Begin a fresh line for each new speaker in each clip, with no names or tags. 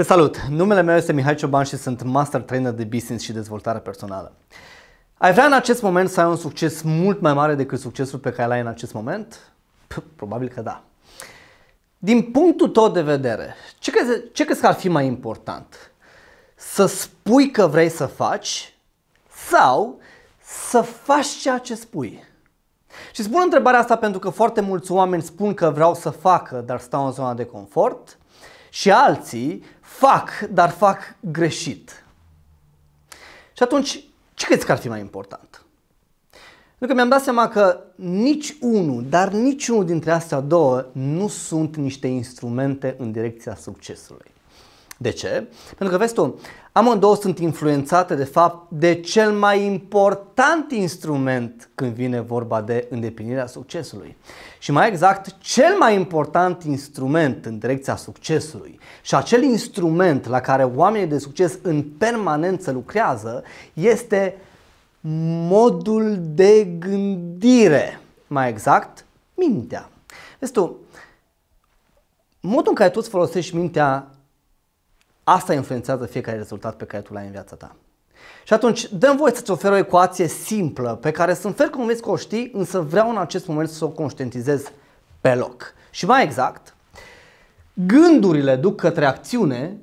Te salut! Numele meu este Mihai Cioban și sunt master trainer de business și dezvoltare personală. Ai vrea în acest moment să ai un succes mult mai mare decât succesul pe care l-ai în acest moment? Probabil că da. Din punctul tău de vedere, ce crezi, ce crezi că ar fi mai important? Să spui că vrei să faci sau să faci ceea ce spui? Și spun întrebarea asta pentru că foarte mulți oameni spun că vreau să facă, dar stau în zona de confort – și alții fac, dar fac greșit. Și atunci, ce crezi că ar fi mai important? Pentru că mi-am dat seama că nici unul, dar nici unul dintre astea două nu sunt niște instrumente în direcția succesului. De ce? Pentru că, vezi tu, amândouă sunt influențate de fapt de cel mai important instrument când vine vorba de îndeplinirea succesului. Și mai exact, cel mai important instrument în direcția succesului și acel instrument la care oamenii de succes în permanență lucrează este modul de gândire. Mai exact, mintea. Vezi tu, modul în care tu îți folosești mintea Asta influențează fiecare rezultat pe care tu l-ai în viața ta. Și atunci, dăm voie să-ți ofer o ecuație simplă pe care sunt fel convins că o știi, însă vreau în acest moment să o conștientizez pe loc. Și mai exact, gândurile duc către acțiune,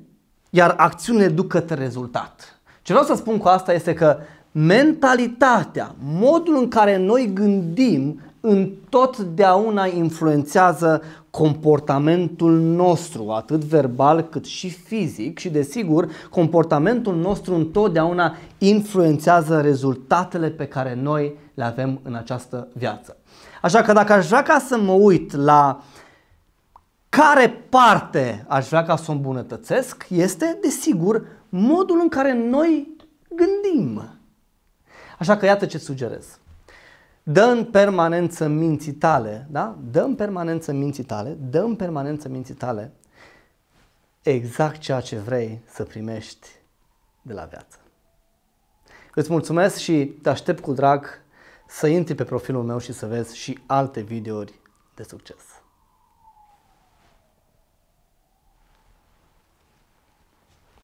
iar acțiunile duc către rezultat. Ce vreau să spun cu asta este că mentalitatea, modul în care noi gândim, întotdeauna influențează comportamentul nostru, atât verbal cât și fizic și desigur comportamentul nostru întotdeauna influențează rezultatele pe care noi le avem în această viață. Așa că dacă aș vrea ca să mă uit la care parte aș vrea ca să o îmbunătățesc, este desigur modul în care noi gândim. Așa că iată ce sugerez dă în permanență minții tale, da? Dă în permanență minții tale, dă în permanență minții tale exact ceea ce vrei să primești de la viață. Îți mulțumesc și te aștept cu drag să intri pe profilul meu și să vezi și alte videouri de succes.